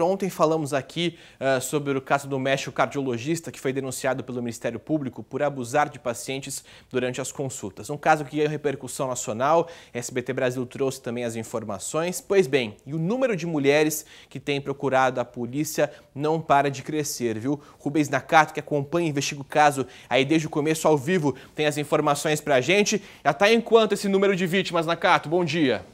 Ontem falamos aqui uh, sobre o caso do médico cardiologista que foi denunciado pelo Ministério Público por abusar de pacientes durante as consultas. Um caso que ganhou repercussão nacional, SBT Brasil trouxe também as informações. Pois bem, e o número de mulheres que têm procurado a polícia não para de crescer, viu? Rubens Nakato, que acompanha e investiga o caso aí desde o começo ao vivo, tem as informações pra gente. Já tá enquanto esse número de vítimas, Nakato? Bom dia.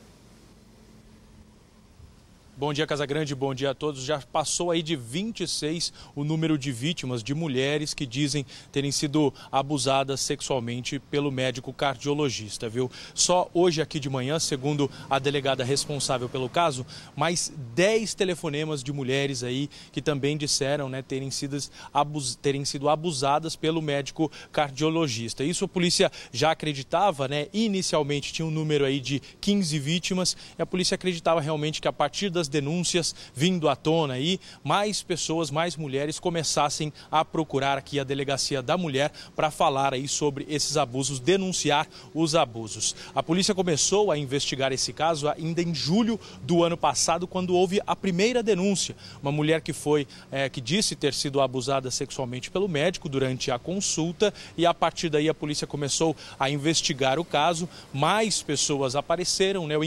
Bom dia, Casagrande, bom dia a todos. Já passou aí de 26 o número de vítimas de mulheres que dizem terem sido abusadas sexualmente pelo médico cardiologista, viu? Só hoje aqui de manhã, segundo a delegada responsável pelo caso, mais 10 telefonemas de mulheres aí que também disseram, né, terem sido, abus terem sido abusadas pelo médico cardiologista. Isso a polícia já acreditava, né? Inicialmente tinha um número aí de 15 vítimas e a polícia acreditava realmente que a partir das denúncias vindo à tona aí, mais pessoas, mais mulheres começassem a procurar aqui a delegacia da mulher para falar aí sobre esses abusos, denunciar os abusos. A polícia começou a investigar esse caso ainda em julho do ano passado, quando houve a primeira denúncia. Uma mulher que foi, é, que disse ter sido abusada sexualmente pelo médico durante a consulta e a partir daí a polícia começou a investigar o caso. Mais pessoas apareceram, né? O,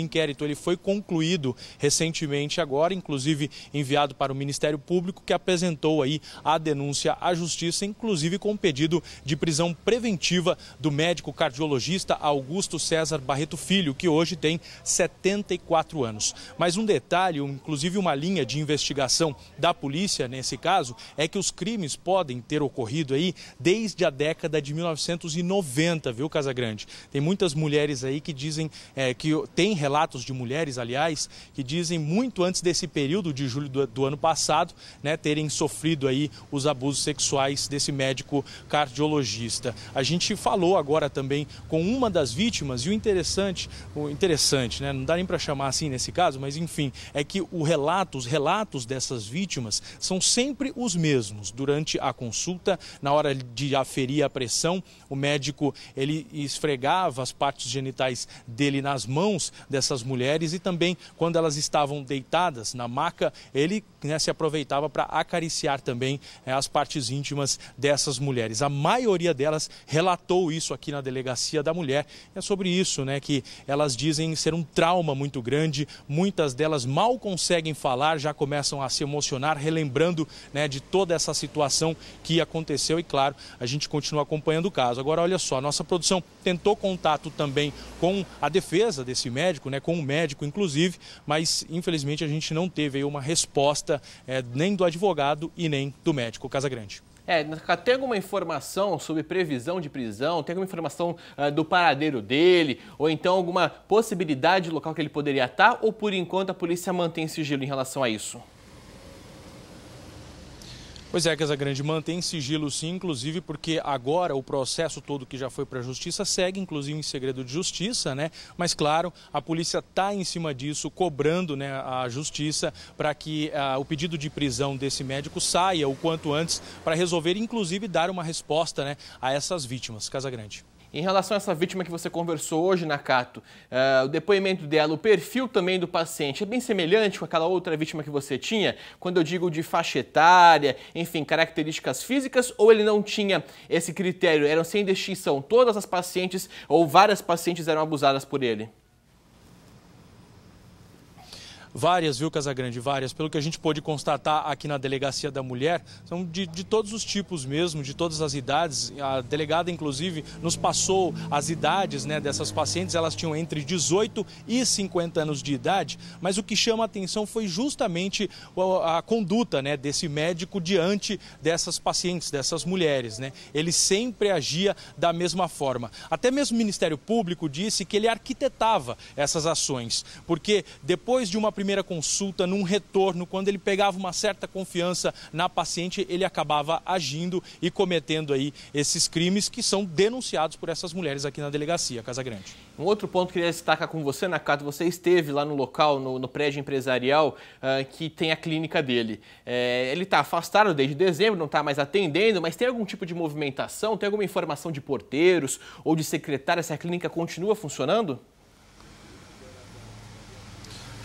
inquérito ele foi concluído recentemente recentemente agora, inclusive enviado para o Ministério Público, que apresentou aí a denúncia à Justiça, inclusive com pedido de prisão preventiva do médico cardiologista Augusto César Barreto Filho, que hoje tem 74 anos. Mas um detalhe, inclusive uma linha de investigação da polícia nesse caso, é que os crimes podem ter ocorrido aí desde a década de 1990, viu, Casagrande? Tem muitas mulheres aí que dizem, é, que tem relatos de mulheres, aliás, que dizem dizem muito antes desse período de julho do, do ano passado, né, terem sofrido aí os abusos sexuais desse médico cardiologista. A gente falou agora também com uma das vítimas e o interessante, o interessante, né, não dá nem para chamar assim nesse caso, mas enfim, é que o relato, os relatos dessas vítimas são sempre os mesmos. Durante a consulta, na hora de aferir a pressão, o médico ele esfregava as partes genitais dele nas mãos dessas mulheres e também quando elas estavam estavam deitadas na maca, ele né, se aproveitava para acariciar também né, as partes íntimas dessas mulheres. A maioria delas relatou isso aqui na delegacia da mulher. É sobre isso né, que elas dizem ser um trauma muito grande. Muitas delas mal conseguem falar, já começam a se emocionar, relembrando né, de toda essa situação que aconteceu. E claro, a gente continua acompanhando o caso. Agora, olha só, a nossa produção tentou contato também com a defesa desse médico, né, com um médico, inclusive, mas infelizmente, a gente não teve uma resposta é, nem do advogado e nem do médico Casagrande. É, tem alguma informação sobre previsão de prisão? Tem alguma informação ah, do paradeiro dele? Ou então alguma possibilidade do local que ele poderia estar? Ou por enquanto a polícia mantém sigilo em relação a isso? Pois é, Casagrande, mantém sigilo sim, inclusive porque agora o processo todo que já foi para a Justiça segue, inclusive em segredo de Justiça, né? Mas claro, a polícia está em cima disso, cobrando né, a Justiça para que ah, o pedido de prisão desse médico saia o quanto antes para resolver, inclusive, dar uma resposta né, a essas vítimas. Casagrande. Em relação a essa vítima que você conversou hoje, Nakato, uh, o depoimento dela, o perfil também do paciente é bem semelhante com aquela outra vítima que você tinha? Quando eu digo de faixa etária, enfim, características físicas, ou ele não tinha esse critério? Eram sem distinção todas as pacientes ou várias pacientes eram abusadas por ele? Várias, viu, Casagrande? Várias. Pelo que a gente pôde constatar aqui na Delegacia da Mulher, são de, de todos os tipos mesmo, de todas as idades. A delegada, inclusive, nos passou as idades né, dessas pacientes. Elas tinham entre 18 e 50 anos de idade, mas o que chama a atenção foi justamente a, a conduta né, desse médico diante dessas pacientes, dessas mulheres. Né? Ele sempre agia da mesma forma. Até mesmo o Ministério Público disse que ele arquitetava essas ações, porque depois de uma primeira consulta, num retorno, quando ele pegava uma certa confiança na paciente, ele acabava agindo e cometendo aí esses crimes que são denunciados por essas mulheres aqui na delegacia, Casa Grande. Um outro ponto que eu queria destacar com você, Nakato, você esteve lá no local, no, no prédio empresarial uh, que tem a clínica dele. É, ele está afastado desde dezembro, não está mais atendendo, mas tem algum tipo de movimentação, tem alguma informação de porteiros ou de secretária se a clínica continua funcionando?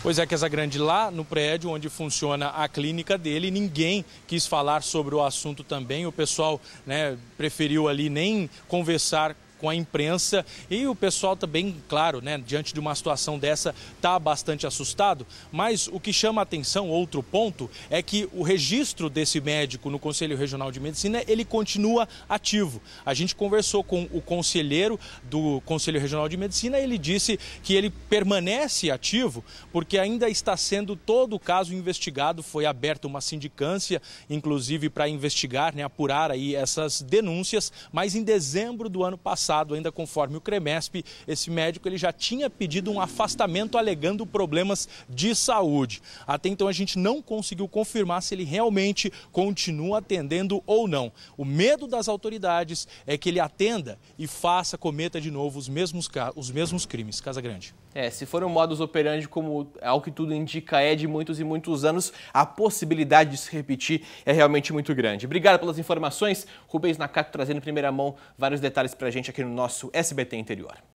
Pois é, Casagrande, lá no prédio onde funciona a clínica dele, ninguém quis falar sobre o assunto também. O pessoal né, preferiu ali nem conversar com a imprensa e o pessoal também, claro, né, diante de uma situação dessa, está bastante assustado. Mas o que chama a atenção, outro ponto, é que o registro desse médico no Conselho Regional de Medicina ele continua ativo. A gente conversou com o conselheiro do Conselho Regional de Medicina, ele disse que ele permanece ativo porque ainda está sendo todo o caso investigado. Foi aberta uma sindicância, inclusive para investigar, né, apurar aí essas denúncias. Mas em dezembro do ano passado passado, ainda conforme o CREMESP, esse médico ele já tinha pedido um afastamento alegando problemas de saúde. Até então a gente não conseguiu confirmar se ele realmente continua atendendo ou não. O medo das autoridades é que ele atenda e faça, cometa de novo os mesmos, os mesmos crimes. Casa Grande. É, se for um modus operandi como ao que tudo indica é de muitos e muitos anos, a possibilidade de se repetir é realmente muito grande. Obrigado pelas informações. Rubens Nakato trazendo em primeira mão vários detalhes para a gente aqui no nosso SBT Interior.